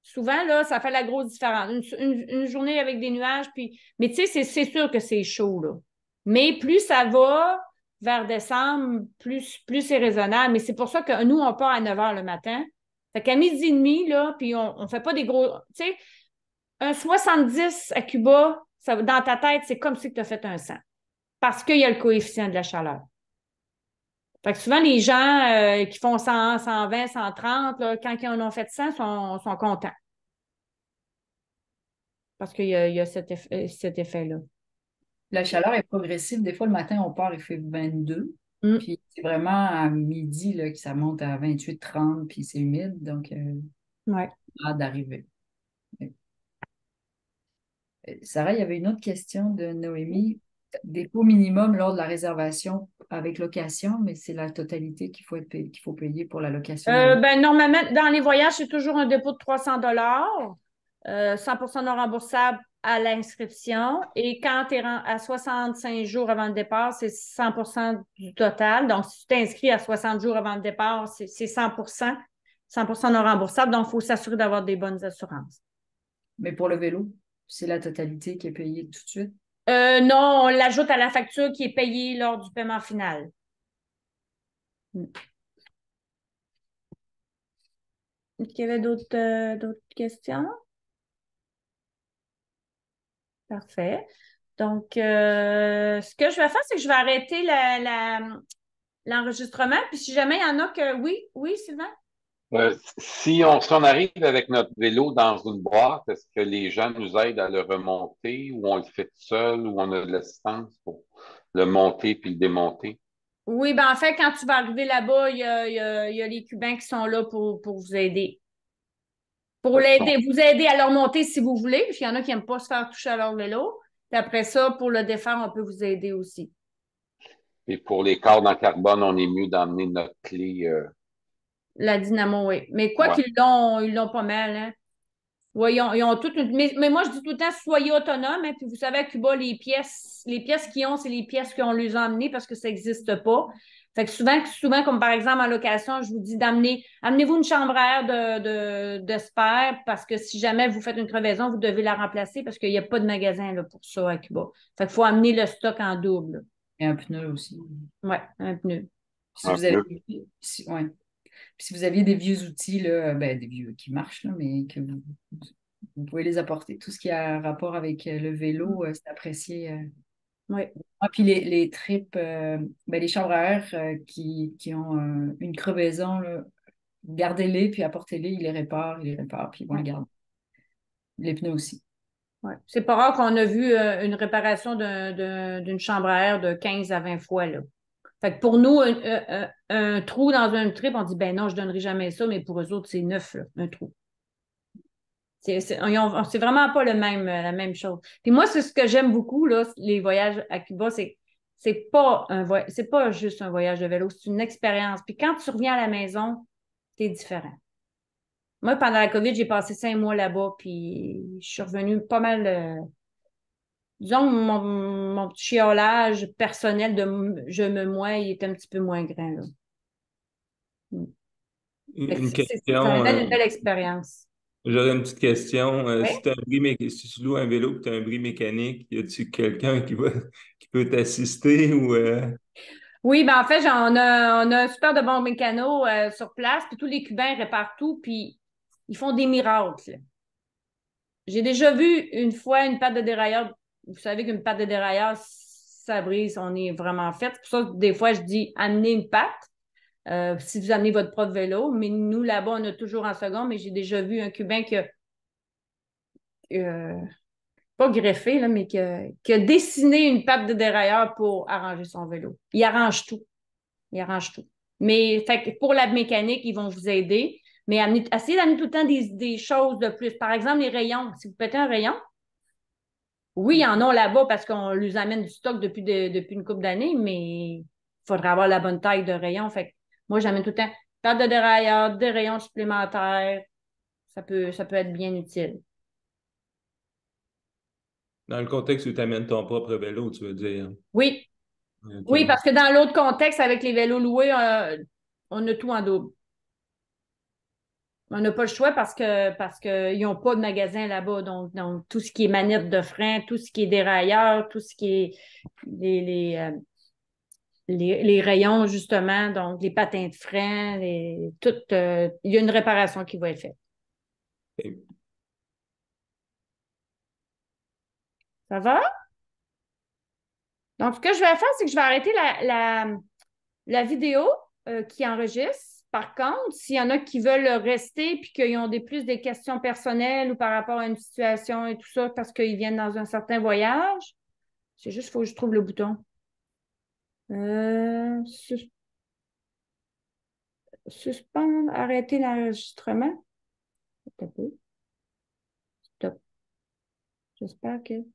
Souvent, là, ça fait la grosse différence. Une, journée avec des nuages, puis. Mais tu sais, c'est sûr que c'est chaud, là. Mais plus ça va vers décembre, plus, plus c'est raisonnable. Mais c'est pour ça que nous, on part à 9 h le matin. Fait qu'à midi et demi, là, puis on ne fait pas des gros. Tu sais, un 70 à Cuba, dans ta tête, c'est comme si tu as fait un 100. Parce qu'il y a le coefficient de la chaleur. Fait que souvent, les gens euh, qui font 100, 120, 130, là, quand ils en ont fait 100, sont, sont contents. Parce qu'il y, a, cet effet-là. La chaleur est progressive. Des fois, le matin, on part, il fait 22. Mm. Puis c'est vraiment à midi là, que ça monte à 28-30, puis c'est humide. Donc, euh, ouais. hâte d'arriver. Euh, Sarah, il y avait une autre question de Noémie. Dépôt minimum lors de la réservation avec location, mais c'est la totalité qu'il faut, qu'il faut payer pour la location. Euh, ben, normalement, dans les voyages, c'est toujours un dépôt de 300 100 euh, non remboursable à l'inscription. Et quand tu es à 65 jours avant le départ, c'est 100 du total. Donc, si tu t'inscris à 60 jours avant le départ, c'est 100 100 non remboursable. Donc, il faut s'assurer d'avoir des bonnes assurances. Mais pour le vélo, c'est la totalité qui est payée tout de suite? Euh, non, on l'ajoute à la facture qui est payée lors du paiement final. Hmm. Est-ce qu'il y avait d'autres euh, questions? Parfait. Donc, euh, ce que je vais faire, c'est que je vais arrêter l'enregistrement. Puis si jamais il y en a que. Oui, oui, Sylvain? Euh, si on s'en arrive avec notre vélo dans une boîte, est-ce que les gens nous aident à le remonter ou on le fait seul ou on a de l'assistance pour le monter puis le démonter? Oui, bien en fait, quand tu vas arriver là-bas, il y, a, les Cubains qui sont là pour, pour vous aider pour l'aider, vous aider à leur monter si vous voulez. Puis il y en a qui n'aiment pas se faire toucher à leur vélo. Puis après ça, pour le défaire, on peut vous aider aussi. Et pour les cordes en carbone, on est mieux d'emmener notre clé. Euh, La dynamo, oui. Mais quoi qu'ils l'ont, ils l'ont pas mal. Hein? Voyons, ils ont, toutes. mais, moi, je dis tout le temps, soyez autonome. Hein, puis vous savez, à Cuba, les pièces, les pièces qu'ils ont, c'est les pièces qu'on les a emmenées parce que ça n'existe pas. Fait que souvent, souvent, comme par exemple en location, je vous dis d'amener, amenez-vous une chambre à air de, de, parce que si jamais vous faites une crevaison, vous devez la remplacer parce qu'il n'y a pas de magasin là, pour ça à Cuba. Fait qu'il faut amener le stock en double. Et un pneu aussi. Oui, un pneu. Si vous Si, vous aviez des vieux outils, ben, des vieux qui marchent, mais que vous, vous, pouvez les apporter. Tout ce qui a rapport avec euh, le vélo, euh, c'est apprécié. Euh, oui. Ah, puis les, tripes, euh, ben, les chambres à air euh, qui, qui, ont euh, une crevaison, gardez-les, puis apportez-les, ils les réparent, ils les réparent, puis ils vont les garder. Les pneus aussi. C'est pas rare qu'on a vu une réparation d'une chambre à air de 15 à 20 fois. Là. Fait que pour nous, un, trou dans un trip, on dit ben non, je donnerai jamais ça, mais pour eux autres, c'est neuf, un trou. C'est vraiment pas le même, euh, la même chose. Puis moi, c'est ce que j'aime beaucoup, là, les voyages à Cuba, c'est c'est pas pas juste un voyage de vélo, c'est une expérience. Puis quand tu reviens à la maison, tu es différent. Moi, pendant la COVID, j'ai passé cinq mois là-bas, puis je suis revenue pas mal. Euh, disons, mon, mon chiolage personnel de je me moi, il est un petit peu moins grand. Là. Une, question. une belle euh, expérience. J'aurais une petite question. Euh, si, tu loues un vélo et tu as un bris mécanique, y a-t-il quelqu'un qui, peut t'assister ou. Euh? Oui, ben en fait, on a, un super de bons mécanos euh, sur place, puis tous les Cubains réparent tout, puis ils font des miracles. J'ai déjà vu une fois une patte de dérailleur. Vous savez qu'une patte de dérailleur, ça brise, on est vraiment fait. C'est pour ça que des fois, je dis amener une patte. Euh, si vous amenez votre propre vélo, mais nous, là-bas, on a toujours en second, mais j'ai déjà vu un Cubain qui a, euh, pas greffé, mais qui a, dessiné une pape de dérailleur pour arranger son vélo. Il arrange tout. Il arrange tout. Mais fait, pour la mécanique, ils vont vous aider. Mais amenez, essayez d'amener tout le temps des, choses de plus. Par exemple, les rayons. Si vous pétez un rayon, oui, ils en ont là-bas parce qu'on les amène du stock depuis, depuis une couple d'années, mais il faudrait avoir la bonne taille de rayon. Fait moi, j'amène tout le temps paire de dérailleurs, des rayons supplémentaires. Ça peut, ça peut être bien utile. Dans le contexte où tu amènes ton propre vélo, tu veux dire? Oui. Oui, parce que dans l'autre contexte, avec les vélos loués, euh, on, a tout en double. On n'a pas le choix parce que parce qu'ils n'ont pas de magasin là-bas. Donc, donc, tout ce qui est manette de frein, tout ce qui est dérailleur, tout ce qui est les, les euh, les, rayons, justement, donc les patins de frein, tout, euh, il y a une réparation qui va être faite. Ça va? Donc, ce que je vais faire, c'est que je vais arrêter la, vidéo euh, qui enregistre. Par contre, s'il y en a qui veulent rester puis qu'ils ont des, plus des questions personnelles ou par rapport à une situation et tout ça parce qu'ils viennent dans un certain voyage, c'est juste qu'il faut que je trouve le bouton. Euh, suspendre, arrêter l'enregistrement. Stop. J'espère que.